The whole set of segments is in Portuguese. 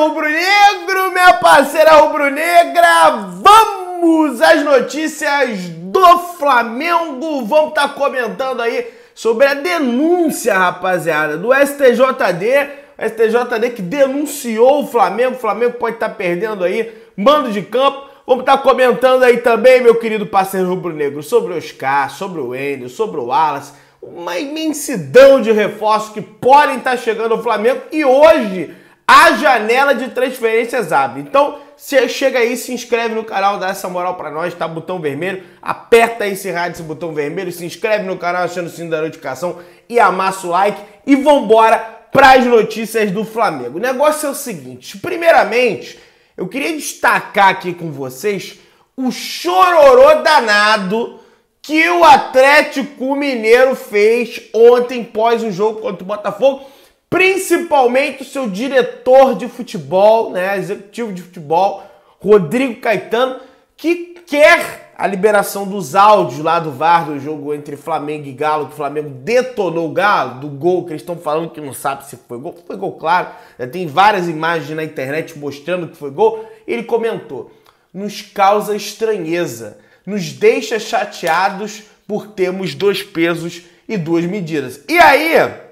rubro-negro, minha parceira rubro-negra, vamos às notícias do Flamengo. Vamos estar tá comentando aí sobre a denúncia, rapaziada, do STJD. STJD que denunciou o Flamengo. O Flamengo pode estar tá perdendo aí, mando de campo. Vamos estar tá comentando aí também, meu querido parceiro rubro-negro, sobre o Oscar, sobre o Wendel, sobre o Wallace uma imensidão de reforços que podem estar tá chegando ao Flamengo. E hoje a janela de transferências abre. Então, você chega aí, se inscreve no canal, dá essa moral para nós, tá? Botão vermelho, aperta esse rádio, esse botão vermelho, se inscreve no canal achando o sininho da notificação e amassa o like e vambora para as notícias do Flamengo. O negócio é o seguinte, primeiramente, eu queria destacar aqui com vocês o chororô danado que o Atlético Mineiro fez ontem pós o jogo contra o Botafogo principalmente o seu diretor de futebol, né, executivo de futebol, Rodrigo Caetano, que quer a liberação dos áudios lá do VAR do jogo entre Flamengo e Galo, que o Flamengo detonou o Galo, do gol que eles estão falando que não sabe se foi gol. Foi gol, claro. Já tem várias imagens na internet mostrando que foi gol. Ele comentou: nos causa estranheza, nos deixa chateados por termos dois pesos e duas medidas. E aí,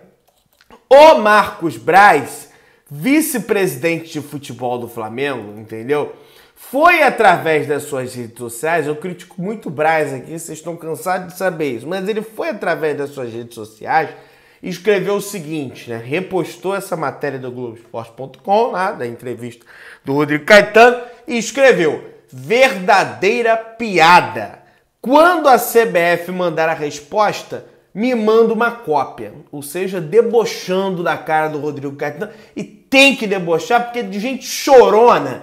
o Marcos Braz, vice-presidente de futebol do Flamengo, entendeu? Foi através das suas redes sociais, eu critico muito o Braz aqui, vocês estão cansados de saber isso, mas ele foi através das suas redes sociais e escreveu o seguinte, né? Repostou essa matéria do Globoesporte.com, lá, né? da entrevista do Rodrigo Caetano, e escreveu: verdadeira piada. Quando a CBF mandar a resposta, mimando uma cópia, ou seja, debochando da cara do Rodrigo Caetano. E tem que debochar porque de gente chorona,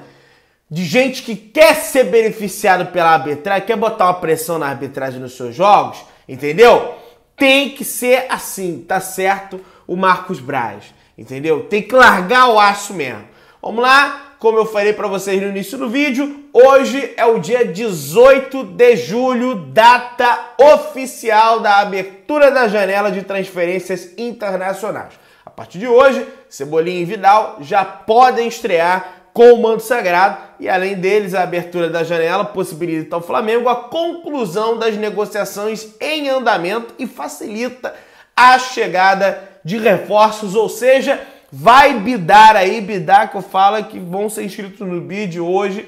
de gente que quer ser beneficiado pela arbitragem, quer botar uma pressão na arbitragem nos seus jogos, entendeu? Tem que ser assim, tá certo? O Marcos Braz, entendeu? Tem que largar o aço mesmo. Vamos lá, como eu falei para vocês no início do vídeo, hoje é o dia 18 de julho, data oficial da abertura da janela de transferências internacionais. A partir de hoje, Cebolinha e Vidal já podem estrear com o manto sagrado e além deles, a abertura da janela possibilita ao Flamengo a conclusão das negociações em andamento e facilita a chegada de reforços, ou seja, vai bidar aí, bidar que eu falo é que vão ser inscritos no bid hoje,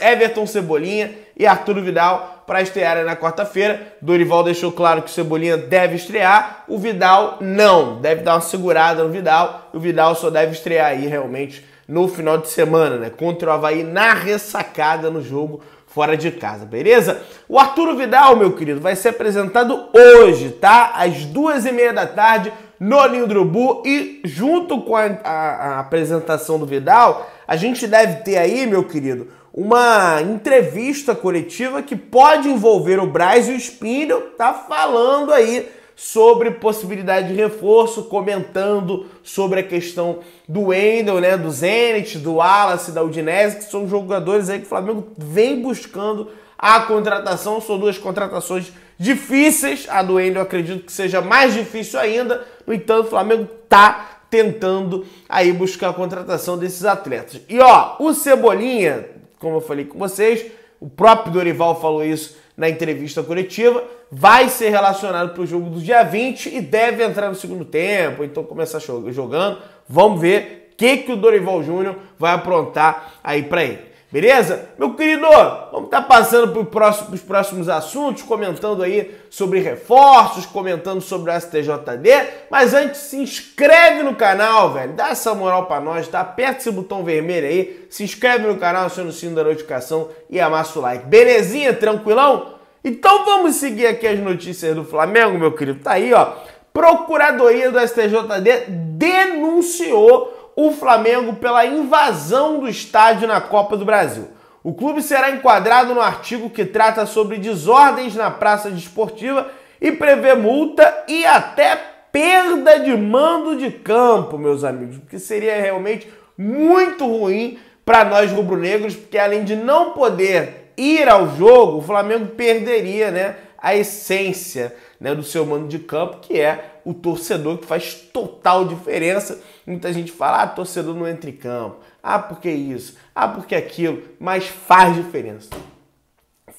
Everton Cebolinha e Arthur Vidal para estrearem na quarta-feira. Dorival deixou claro que o Cebolinha deve estrear, o Vidal não, deve dar uma segurada no Vidal, o Vidal só deve estrear aí realmente no final de semana, né? Contra o Havaí na ressacada no jogo fora de casa, beleza? O Arturo Vidal, meu querido, vai ser apresentado hoje, tá? Às duas e meia da tarde no Ninho do Urubu e junto com a, a, a apresentação do Vidal, a gente deve ter aí, meu querido, uma entrevista coletiva que pode envolver o Braz e o Espírito, tá falando aí sobre possibilidade de reforço, comentando sobre a questão do Wendel, né, do Zenit, do Wallace, da Udinese, que são jogadores aí que o Flamengo vem buscando a contratação, são duas contratações difíceis. A do eu acredito que seja mais difícil ainda. No entanto, o Flamengo tá tentando aí buscar a contratação desses atletas. E ó, o Cebolinha, como eu falei com vocês, o próprio Dorival falou isso na entrevista coletiva, vai ser relacionado para o jogo do dia 20 e deve entrar no segundo tempo, então começar jogando. Vamos ver o que, que o Dorival Júnior vai aprontar aí para ele. Beleza? Meu querido, vamos estar tá passando para os próximos, próximos assuntos, comentando aí sobre reforços, comentando sobre o STJD. Mas antes, se inscreve no canal, velho. Dá essa moral para nós, tá? Aperta esse botão vermelho aí, se inscreve no canal, aciona o sino da notificação e amassa o like. Belezinha? Tranquilão? Então vamos seguir aqui as notícias do Flamengo, meu querido. Tá aí, ó. Procuradoria do STJD denunciou o Flamengo pela invasão do estádio na Copa do Brasil. O clube será enquadrado no artigo que trata sobre desordens na praça desportiva e prevê multa e até perda de mando de campo, meus amigos, que seria realmente muito ruim para nós rubro-negros, porque além de não poder ir ao jogo, o Flamengo perderia, né, a essência, né, do seu mando de campo, que é o torcedor que faz total diferença. Muita gente fala, ah, torcedor não entra em campo, ah, porque isso, ah, porque aquilo, mas faz diferença.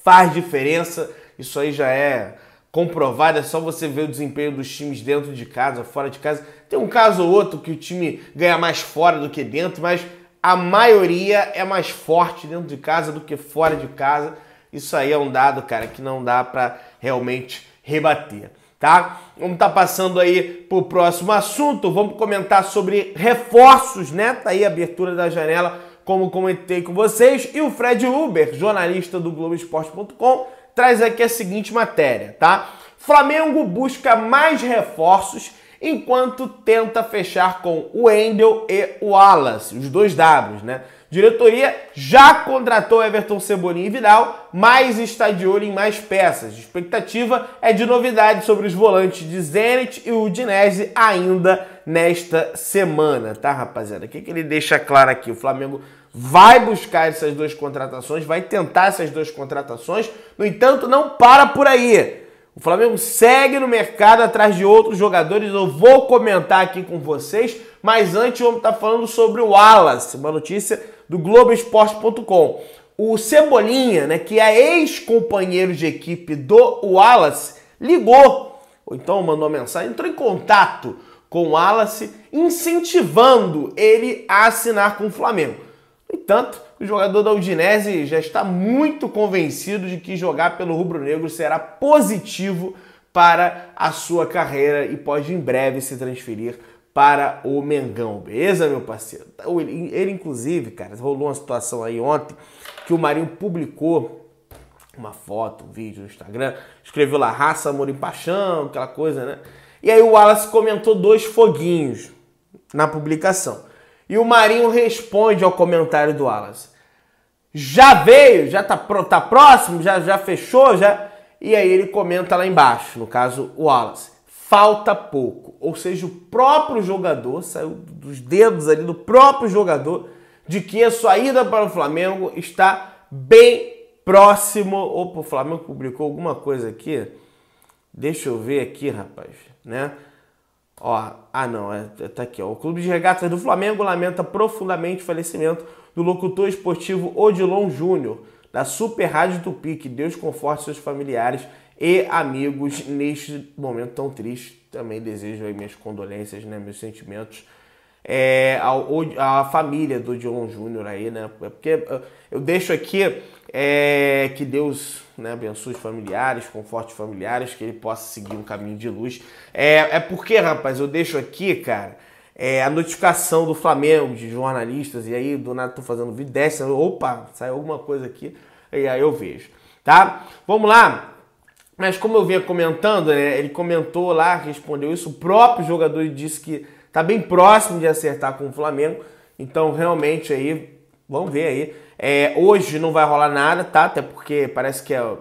Faz diferença, isso aí já é comprovado, é só você ver o desempenho dos times dentro de casa, fora de casa. Tem um caso ou outro que o time ganha mais fora do que dentro, mas a maioria é mais forte dentro de casa do que fora de casa. Isso aí é um dado, cara, que não dá para realmente rebater tá? Vamos estar tá passando aí para o próximo assunto. Vamos comentar sobre reforços, né? Tá aí a abertura da janela, como comentei com vocês. E o Fred Uber, jornalista do Globoesporte.com, traz aqui a seguinte matéria, tá? Flamengo busca mais reforços enquanto tenta fechar com o Endel e o Wallace, os dois W né? Diretoria já contratou Everton Cebolinha e Vidal, mas está de olho em mais peças. A expectativa é de novidades sobre os volantes de Zenit e Udinese ainda nesta semana, tá, rapaziada? O que, que ele deixa claro aqui? O Flamengo vai buscar essas duas contratações, vai tentar essas duas contratações, no entanto, não para por aí. O Flamengo segue no mercado atrás de outros jogadores. Eu vou comentar aqui com vocês mas antes vamos estar tá falando sobre o Wallace, uma notícia do Globoesporte.com. O Cebolinha, né, que é ex-companheiro de equipe do Wallace, ligou, ou então mandou mensagem, entrou em contato com o Wallace, incentivando ele a assinar com o Flamengo. No entanto, o jogador da Udinese já está muito convencido de que jogar pelo rubro-negro será positivo para a sua carreira e pode em breve se transferir para o Mengão, beleza, meu parceiro? Tá, ele, ele, inclusive, cara, rolou uma situação aí ontem que o Marinho publicou uma foto, um vídeo no Instagram, escreveu lá raça, amor e paixão, aquela coisa, né? E aí o Wallace comentou dois foguinhos na publicação. E o Marinho responde ao comentário do Wallace. Já veio, já tá, tá próximo, já, já fechou, já. E aí ele comenta lá embaixo, no caso, o Wallace falta pouco. Ou seja, o próprio jogador, saiu dos dedos ali do próprio jogador, de que a sua ida para o Flamengo está bem próximo. Opa, o Flamengo publicou alguma coisa aqui. Deixa eu ver aqui, rapaz, né? Ó, ah não, é, é tá aqui, ó. O Clube de Regatas do Flamengo lamenta profundamente o falecimento do locutor esportivo Odilon Júnior, da Super Rádio Tupi, que Deus conforte seus familiares e amigos, neste momento tão triste, também desejo minhas condolências, né, meus sentimentos é, a, família do John Júnior aí, né? É porque eu deixo aqui é, que Deus né, abençoe os familiares, conforte familiares, que ele possa seguir um caminho de luz. É, é porque, rapaz, eu deixo aqui, cara, é, a notificação do Flamengo, de jornalistas, e aí do nada tô fazendo vídeo, desce, opa, saiu alguma coisa aqui, e aí eu vejo, tá? Vamos lá, mas como eu vinha comentando, né, ele comentou lá, respondeu isso, o próprio jogador disse que tá bem próximo de acertar com o Flamengo. Então, realmente aí, vamos ver aí. É, hoje não vai rolar nada, tá? Até porque parece que é, o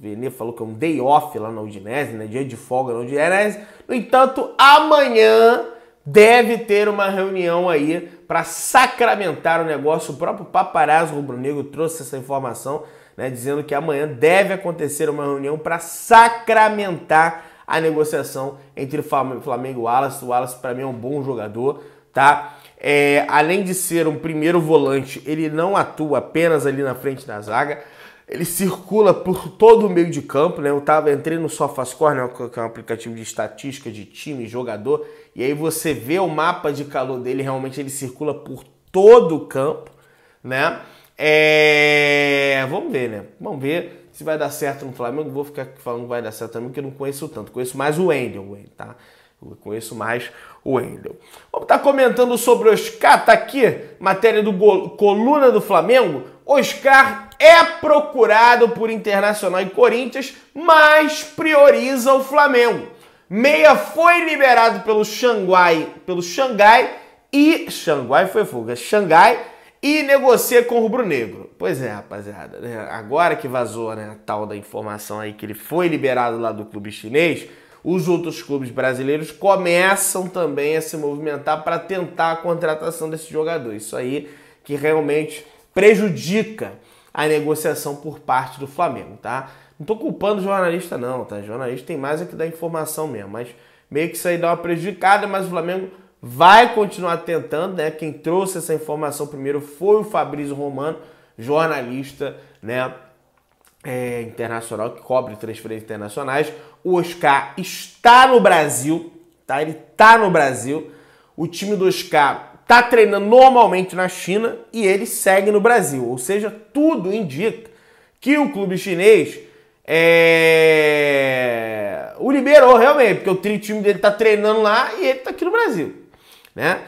Vene falou que é um day off lá na Udinese, né? Dia de folga na Udinese. No entanto, amanhã deve ter uma reunião aí para sacramentar o negócio. O próprio paparazzo rubro-negro trouxe essa informação né, dizendo que amanhã deve acontecer uma reunião para sacramentar a negociação entre o Flamengo e Wallace. O Wallace, para mim, é um bom jogador, tá? É, além de ser um primeiro volante, ele não atua apenas ali na frente da zaga. Ele circula por todo o meio de campo, né? Eu tava, entrei no SofaScore, né? que é um aplicativo de estatística de time, jogador, e aí você vê o mapa de calor dele, realmente ele circula por todo o campo, né? É... Vamos ver, né? Vamos ver se vai dar certo no Flamengo. vou ficar falando que vai dar certo também, porque eu não conheço tanto. Conheço mais o Wendel, tá? Eu conheço mais o Wendel. Vamos estar tá comentando sobre o Oscar, tá aqui, matéria do Coluna do Flamengo. Oscar é procurado por Internacional e Corinthians, mas prioriza o Flamengo. Meia foi liberado pelo Xangai, pelo Xangai e Xangai foi fuga. É Xangai e negocia com o rubro-negro. Pois é, rapaziada. Né? Agora que vazou né, a tal da informação aí que ele foi liberado lá do clube chinês, os outros clubes brasileiros começam também a se movimentar para tentar a contratação desse jogador. Isso aí que realmente prejudica a negociação por parte do Flamengo, tá? Não tô culpando o jornalista não, tá? O jornalista tem mais é que dar informação mesmo, mas meio que isso aí dá uma prejudicada, mas o Flamengo vai continuar tentando, né? Quem trouxe essa informação primeiro foi o Fabrício Romano, jornalista, né? É, internacional que cobre transferências internacionais. O Oscar está no Brasil, tá? Ele está no Brasil. O time do Oscar está treinando normalmente na China e ele segue no Brasil. Ou seja, tudo indica que o clube chinês é... o liberou realmente, porque o time dele está treinando lá e ele está aqui no Brasil né?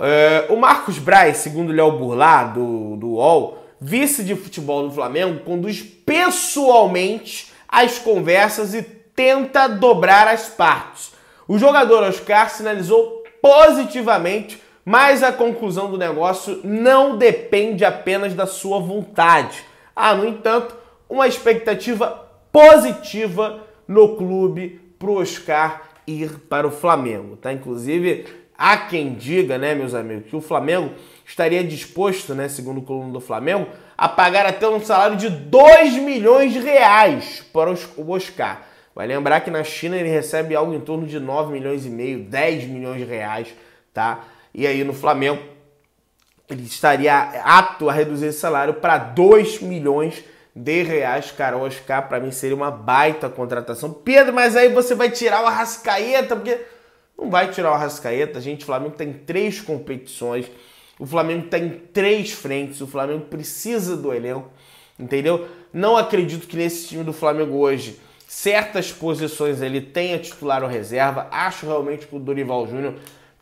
É, o Marcos Braz, segundo Léo Burlá, do, do UOL, vice de futebol do Flamengo, conduz pessoalmente as conversas e tenta dobrar as partes. O jogador Oscar sinalizou positivamente, mas a conclusão do negócio não depende apenas da sua vontade. Há, ah, no entanto, uma expectativa positiva no clube para o Oscar ir para o Flamengo. Tá? Inclusive, Há quem diga, né, meus amigos, que o Flamengo estaria disposto, né, segundo o coluna do Flamengo, a pagar até um salário de 2 milhões de reais para o Oscar. Vai lembrar que na China ele recebe algo em torno de 9 milhões e meio, 10 milhões de reais, tá? E aí no Flamengo ele estaria apto a reduzir esse salário para 2 milhões de reais, cara. O Oscar para mim seria uma baita contratação. Pedro, mas aí você vai tirar o Arrascaeta, porque não vai tirar o Arrascaeta. A gente, o Flamengo tem tá três competições. O Flamengo tem tá três frentes. O Flamengo precisa do elenco. Entendeu? Não acredito que nesse time do Flamengo hoje, certas posições ele tenha titular ou reserva. Acho realmente que o Dorival Júnior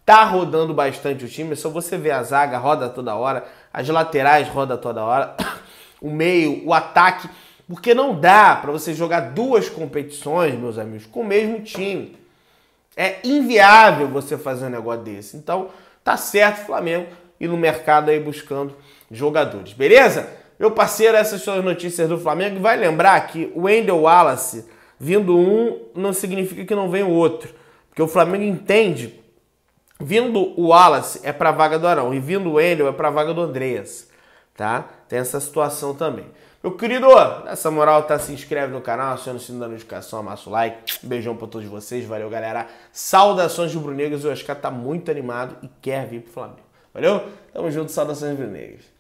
tá rodando bastante o time. É só você ver a zaga, roda toda hora. As laterais roda toda hora. O meio, o ataque. Porque não dá para você jogar duas competições, meus amigos, com o mesmo time. É inviável você fazer um negócio desse. Então, tá certo Flamengo e no mercado aí buscando jogadores. Beleza? Meu parceiro, essas são as notícias do Flamengo. E vai lembrar que o Wendel Wallace, vindo um, não significa que não vem o outro. Porque o Flamengo entende, vindo o Wallace é para vaga do Arão e vindo o Wendel é para vaga do Andreas, tá? Tem essa situação também. Meu querido, nessa moral, tá? Se inscreve no canal, aciona o sino da notificação, amassa o like. Beijão pra todos vocês, valeu, galera. Saudações de Brunegas, o Oscar tá muito animado e quer vir pro Flamengo. Valeu? Tamo junto, saudações Brunegas.